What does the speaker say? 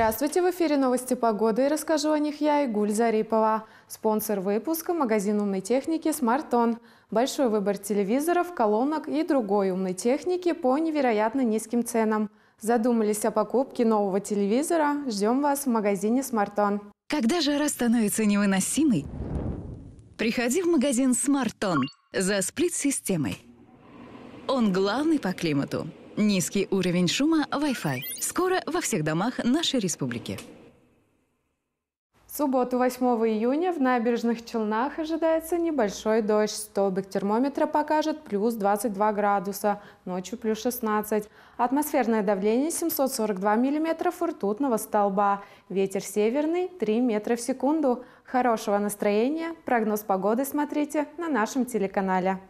Здравствуйте, в эфире новости погоды и расскажу о них я, Игуль Зарипова. Спонсор выпуска – магазин умной техники «Смартон». Большой выбор телевизоров, колонок и другой умной техники по невероятно низким ценам. Задумались о покупке нового телевизора? Ждем вас в магазине «Смартон». Когда жара становится невыносимой, приходи в магазин «Смартон» за сплит-системой. Он главный по климату – Низкий уровень шума Wi-Fi. Скоро во всех домах нашей республики. В субботу 8 июня в набережных Челнах ожидается небольшой дождь. Столбик термометра покажет плюс 22 градуса, ночью плюс 16. Атмосферное давление 742 миллиметра ртутного столба. Ветер северный 3 метра в секунду. Хорошего настроения. Прогноз погоды смотрите на нашем телеканале.